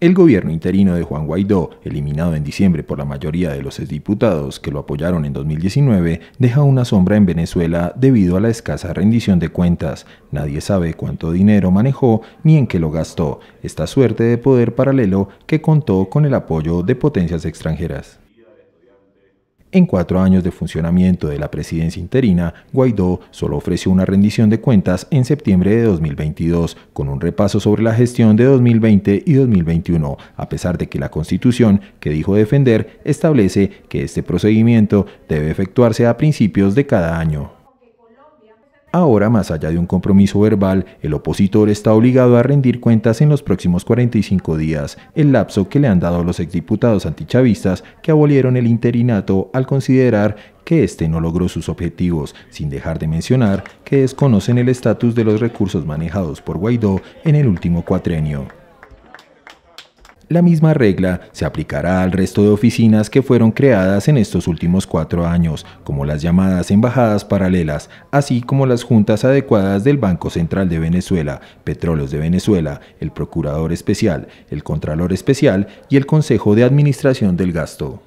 El gobierno interino de Juan Guaidó, eliminado en diciembre por la mayoría de los diputados que lo apoyaron en 2019, deja una sombra en Venezuela debido a la escasa rendición de cuentas. Nadie sabe cuánto dinero manejó ni en qué lo gastó, esta suerte de poder paralelo que contó con el apoyo de potencias extranjeras. En cuatro años de funcionamiento de la presidencia interina, Guaidó solo ofreció una rendición de cuentas en septiembre de 2022, con un repaso sobre la gestión de 2020 y 2021, a pesar de que la Constitución, que dijo defender, establece que este procedimiento debe efectuarse a principios de cada año. Ahora, más allá de un compromiso verbal, el opositor está obligado a rendir cuentas en los próximos 45 días, el lapso que le han dado los exdiputados antichavistas que abolieron el interinato al considerar que este no logró sus objetivos, sin dejar de mencionar que desconocen el estatus de los recursos manejados por Guaidó en el último cuatrenio. La misma regla se aplicará al resto de oficinas que fueron creadas en estos últimos cuatro años, como las llamadas embajadas paralelas, así como las juntas adecuadas del Banco Central de Venezuela, Petróleos de Venezuela, el Procurador Especial, el Contralor Especial y el Consejo de Administración del Gasto.